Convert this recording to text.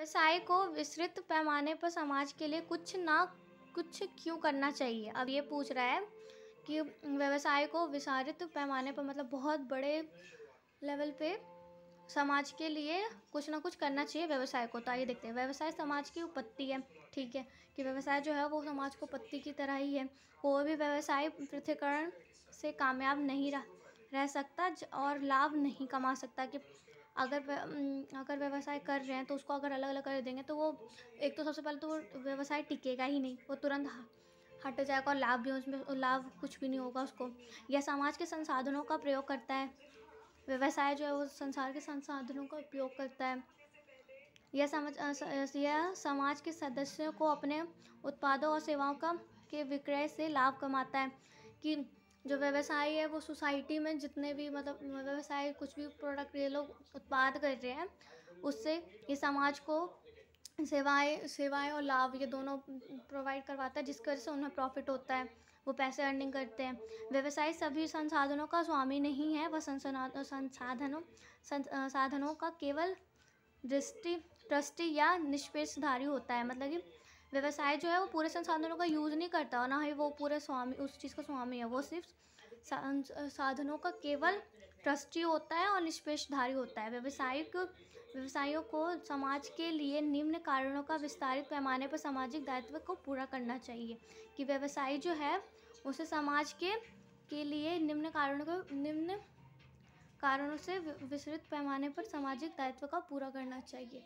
व्यवसाय को विस्तृत पैमाने पर समाज के लिए कुछ ना कुछ क्यों करना चाहिए अब ये पूछ रहा है कि व्यवसाय को विस्तारित पैमाने पर मतलब बहुत बड़े लेवल पे समाज के लिए कुछ ना कुछ करना चाहिए व्यवसाय को तो आइए देखते हैं व्यवसाय समाज की उत्पत्ति है ठीक है कि व्यवसाय जो है वो समाज को उत्पत्ति की तरह ही है कोई भी व्यवसाय पृथ्वीकरण से कामयाब नहीं रह रह सकता और लाभ नहीं कमा सकता कि अगर अगर व्यवसाय कर रहे हैं तो उसको अगर अलग अलग कर देंगे तो वो एक तो सबसे पहले तो वो व्यवसाय टिकेगा ही नहीं वो तुरंत हट जाएगा और लाभ भी उसमें लाभ कुछ भी नहीं होगा उसको यह समाज के संसाधनों का प्रयोग करता है व्यवसाय जो है वो संसार के संसाधनों का उपयोग करता है यह समझ यह समाज के सदस्यों को अपने उत्पादों और सेवाओं का के विक्रय से लाभ कमाता है कि जो व्यवसाय है वो सोसाइटी में जितने भी मतलब व्यवसाय कुछ भी प्रोडक्ट ये लोग उत्पाद कर रहे हैं उससे ये समाज को सेवाएं सेवाएं और लाभ ये दोनों प्रोवाइड करवाता है जिसकी वजह से उन्हें प्रॉफिट होता है वो पैसे अर्निंग करते हैं व्यवसाय सभी संसाधनों का स्वामी नहीं है वह संसाधनों संसाधनों का केवल दृष्टि ट्रस्टी या निष्पेक्षधारी होता है मतलब कि व्यवसाय जो है वो पूरे संसाधनों का यूज़ नहीं करता और ना ही वो पूरे स्वामी उस चीज़ का स्वामी है वो सिर्फ साधनों का केवल ट्रस्टी होता है और निष्पेषधारी होता है व्यवसायिक व्यवसायों को समाज के लिए निम्न कारणों का विस्तारित पैमाने पर सामाजिक दायित्व को पूरा करना चाहिए कि व्यवसाय जो है उसे समाज के के लिए निम्न कारणों को निम्न कारणों से विस्तृत पैमाने पर सामाजिक दायित्व का पूरा करना चाहिए